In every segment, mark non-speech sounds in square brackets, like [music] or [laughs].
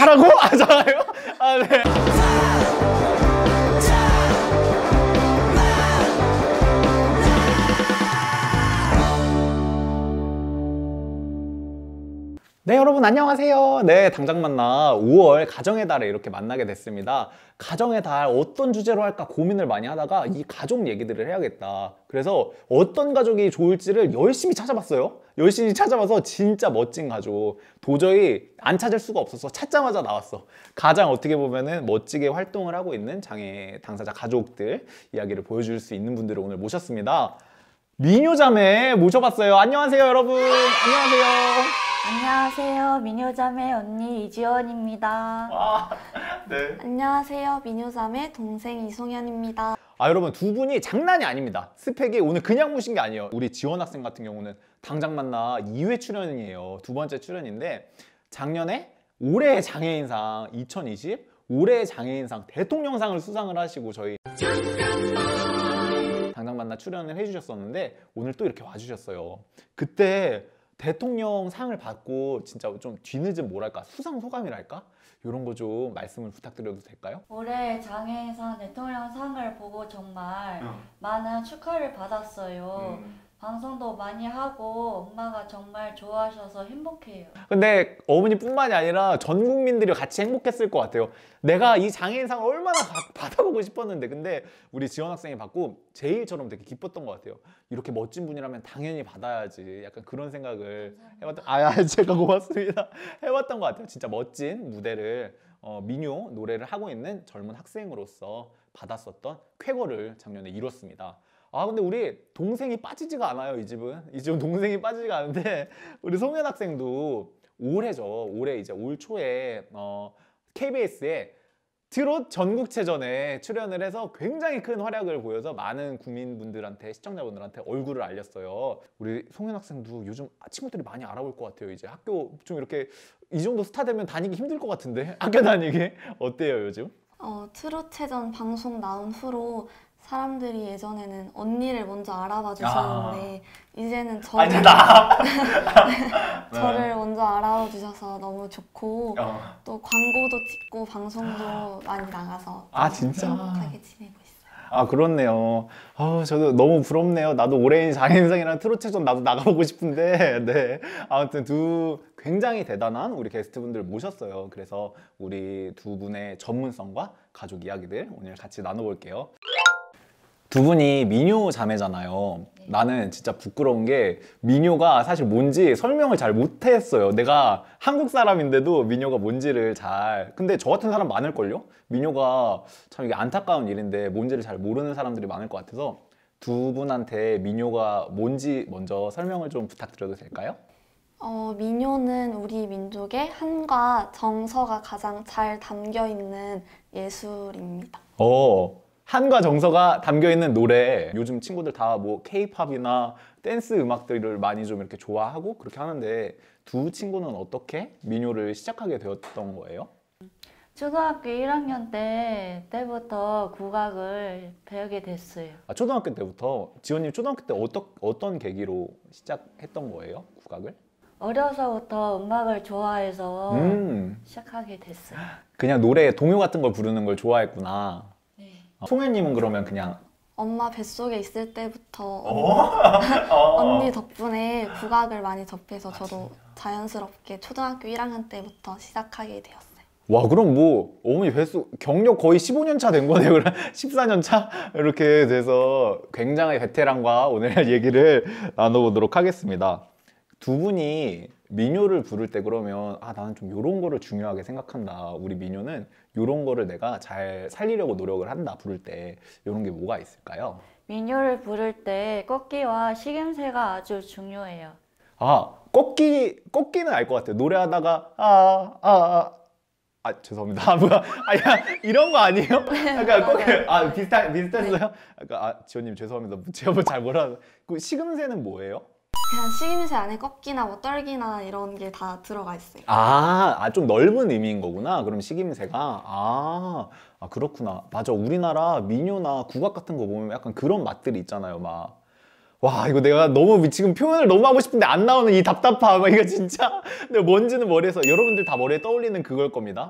하라고? [laughs] 아, 하잖아요. 아, 네. 네 여러분 안녕하세요 네 당장 만나 5월 가정의 달에 이렇게 만나게 됐습니다 가정의 달 어떤 주제로 할까 고민을 많이 하다가 이 가족 얘기들을 해야겠다 그래서 어떤 가족이 좋을지를 열심히 찾아봤어요 열심히 찾아봐서 진짜 멋진 가족 도저히 안 찾을 수가 없어서 찾자마자 나왔어 가장 어떻게 보면은 멋지게 활동을 하고 있는 장애 당사자 가족들 이야기를 보여줄 수 있는 분들을 오늘 모셨습니다 미녀자매 모셔봤어요. 안녕하세요, 여러분. 안녕하세요. 안녕하세요. 미녀자매 언니 이지원입니다 와, 아, 네. 안녕하세요. 미녀자매 동생 이송현입니다. 아 여러분 두 분이 장난이 아닙니다. 스펙이 오늘 그냥 보신게 아니에요. 우리 지원 학생 같은 경우는 당장 만나 2회 출연이에요. 두 번째 출연인데 작년에 올해의 장애인상 2020 올해의 장애인상 대통령상을 수상을 하시고 저희 잠깐만. 당당 만나 출연을 해주셨었는데 오늘 또 이렇게 와주셨어요. 그때 대통령 상을 받고 진짜 좀 뒤늦은 뭐랄까 수상 소감이랄까 이런 거 좀 말씀을 부탁드려도 될까요? 올해 장애인상 대통령 상을 보고 정말 어. 많은 축하를 받았어요. 음. 방송도 많이 하고 엄마가 정말 좋아하셔서 행복해요. 근데 어머니뿐만이 아니라 전 국민들이 같이 행복했을 것 같아요. 내가 이 장애인상을 얼마나 받아보고 싶었는데 근데 우리 지원 학생이 받고 제일 처럼 되게 기뻤던 것 같아요. 이렇게 멋진 분이라면 당연히 받아야지 약간 그런 생각을 해봤던 아, 아 제가 고맙습니다 [laughs] 해봤던 것 같아요. 진짜 멋진 무대를 어, 민요 노래를 하고 있는 젊은 학생으로서 받았었던 쾌거를 작년에 이뤘습니다. 아 근데 우리 동생이 빠지지가 않아요 이 집은 이 집은 동생이 빠지지가 않은데 [laughs] 우리 송현 학생도 올해죠 올해 이제 올 초에 어, KBS에 트롯 전국체전에 출연을 해서 굉장히 큰 활약을 보여서 많은 국민분들한테 시청자분들한테 얼굴을 알렸어요 우리 송현 학생도 요즘 아, 친구들이 많이 알아볼 것 같아요 이제 학교 좀 이렇게 이 정도 스타 되면 다니기 힘들 것 같은데 [laughs] 학교 다니기 어때요 요즘? 어, 트롯체전 방송 나온 후로 사람들이 예전에는 언니를 먼저 알아봐 아. 주셨는데 이제는 저를 아 [laughs] 저를 네. 먼저 알아봐 주셔서 너무 좋고 어. 또 광고도 찍고 방송도 많이 나가서 아 진짜 행복하게 지내고 있어요. 아 그렇네요. 아 저도 너무 부럽네요. 나도 오랜 인 장인상이랑 트로트좀 나도 나가보고 싶은데 [laughs] 네 아무튼 두 굉장히 대단한 우리 게스트분들 모셨어요. 그래서 우리 두 분의 전문성과 가족 이야기들 오늘 같이 나눠볼게요. 두 분이 민녀 자매잖아요. 나는 진짜 부끄러운 게민녀가 사실 뭔지 설명을 잘 못했어요. 내가 한국 사람인데도 민녀가 뭔지를 잘. 근데 저 같은 사람 많을걸요? 민녀가참 이게 안타까운 일인데 뭔지를 잘 모르는 사람들이 많을 것 같아서 두 분한테 민녀가 뭔지 먼저 설명을 좀 부탁드려도 될까요? 어, 민요는 우리 민족의 한과 정서가 가장 잘 담겨 있는 예술입니다. 어, 한과 정서가 담겨있는 노래 요즘 친구들 다 뭐 케이팝이나 댄스 음악들을 많이 좀 이렇게 좋아하고 그렇게 하는데 두 친구는 어떻게 민요를 시작하게 되었던 거예요? 초등학교 1학년 때 때부터 국악을 배우게 됐어요. 아, 초등학교 때부터 지원님 초등학교 때 어떠, 어떤 계기로 시작했던 거예요? 국악을? 어려서부터 음악을 좋아해서 음. 시작하게 됐어요. 그냥 노래 동요 같은 걸 부르는 걸 좋아했구나. 송혜님은 어. 그러면 그냥 엄마 뱃속에 있을 때부터 언니, 어? [laughs] 어. 언니 덕분에 국악을 많이 접해서 아, 저도 자연스럽게 초등학교 1학년 때부터 시작하게 되었어요. 와 그럼 뭐 어머니 뱃속 경력 거의 15년 차 된 거네요. 14년 [laughs] 차 이렇게 돼서 굉장히 베테랑과 오늘 [laughs] 얘기를 나눠보도록 하겠습니다. 두 분이 민요를 부를 때 그러면 아 나는 좀요런 거를 중요하게 생각한다 우리 민요는 요런 거를 내가 잘 살리려고 노력을 한다 부를 때요런게 뭐가 있을까요? 민요를 부를 때 꺾기와 식임새가 아주 중요해요 아 꺾기 꺾기는 알 것 같아요 노래하다가 아 아아 아, 아, 아, 죄송합니다 아, 뭐야 아야 이런 거 아니에요? 그러꺾아 [laughs] 네, 비슷한 네. 비슷했어요? 아까 아 지호님 죄송합니다 제가 잘 몰라서 그 식음새는 뭐예요? 그냥 식임새 안에 꺾이나뭐 떨기나 이런 게 다 들어가 있어요. 아, 아, 좀 넓은 의미인 거구나. 그럼 식임새가. 아, 아, 그렇구나. 맞아. 우리나라 민요나 국악 같은 거 보면 약간 그런 맛들이 있잖아요. 막. 와 이거 내가 너무 지금 표현을 너무 하고 싶은데 안 나오는 이 답답함 이거 진짜 근데 뭔지는 머리에서 여러분들 다 머리에 떠올리는 그걸 겁니다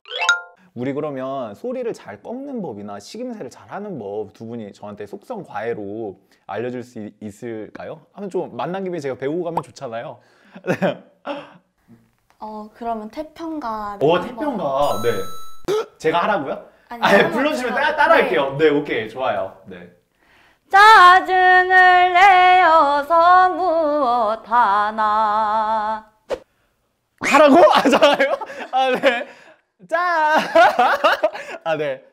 우리 그러면 소리를 잘 꺾는 법이나 식임새를 잘하는 법 두 분이 저한테 속성 과외로 알려줄 수 있을까요? 하면 좀 만난 김에 제가 배우고 가면 좋잖아요. [laughs] 어 그러면 태평가. 어 태평가. 네. 제가 하라고요? 아니, 아 불러주시면 따라, 따라할게요. 네. 네 오케이 좋아요. 네. 짜증을 내어서 무엇하나 하라고? 아, 잖아요? 아, 네. 짜! [laughs] 아, 네.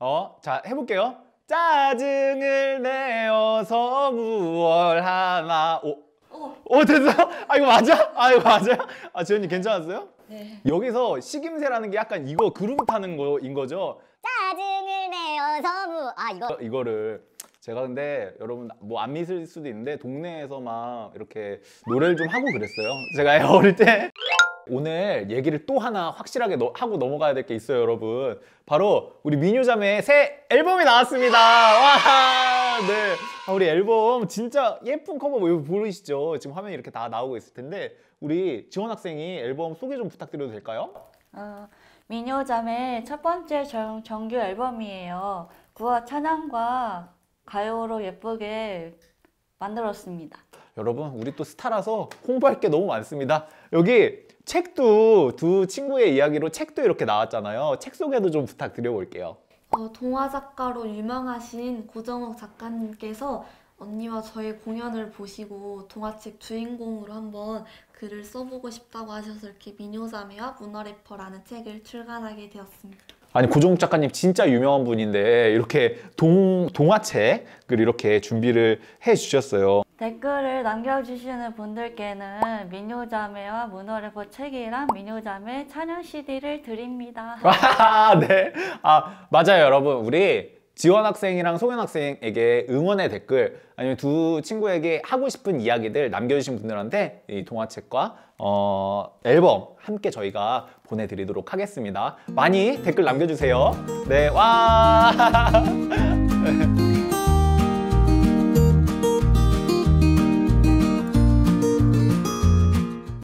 어, 자, 해볼게요. 짜증을 내어서 무얼 하나. 오. 어. 오, 됐어? 아, 이거 맞아? 아, 이거 맞아? 아, 지현님 괜찮았어요? 네. 여기서 식임새라는 게 약간 이거 구름 타는 거인 거죠? 짜증을 내어서 무. 아, 이거. 어, 이거를. 제가 근데 여러분 뭐 안 믿을 수도 있는데 동네에서만 이렇게 노래를 좀 하고 그랬어요. 제가 [laughs] 어릴 때. 오늘 얘기를 또 하나 확실하게 너, 하고 넘어가야 될 게 있어요, 여러분. 바로 우리 민효자매의 새 앨범이 나왔습니다. 아! 와, 네. 아, 우리 앨범 진짜 예쁜 커버 뭐 보이시죠? 지금 화면에 이렇게 다 나오고 있을 텐데 우리 지원 학생이 앨범 소개 좀 부탁드려도 될까요? 어, 민효자매 첫 번째 정, 정규 앨범이에요. 구화 찬양과 가요로 예쁘게 만들었습니다. 여러분 우리 또 스타라서 홍보할 게 너무 많습니다. 여기 책도 두 친구의 이야기로 책도 이렇게 나왔잖아요. 책 소개도 좀 부탁드려볼게요. 어, 동화 작가로 유명하신 고정욱 작가님께서 언니와 저의 공연을 보시고 동화책 주인공으로 한번 글을 써보고 싶다고 하셔서 이렇게 미녀자매와 문화래퍼라는 책을 출간하게 되었습니다. 아니 고종욱 작가님 진짜 유명한 분인데 이렇게 동, 동화책을 이렇게 준비를 해주셨어요. 댓글을 남겨주시는 분들께는 민요자매와 문어래퍼 책이랑 민요자매 찬양 CD를 드립니다. 아, [laughs] 네. 아, 맞아요, 여러분. 우리 지원 학생이랑 송현 학생에게 응원의 댓글 아니면 두 친구에게 하고 싶은 이야기들 남겨주신 분들한테 이 동화책과 어, 앨범 함께 저희가 보내드리도록 하겠습니다. 많이 댓글 남겨주세요. 네, 와! [laughs]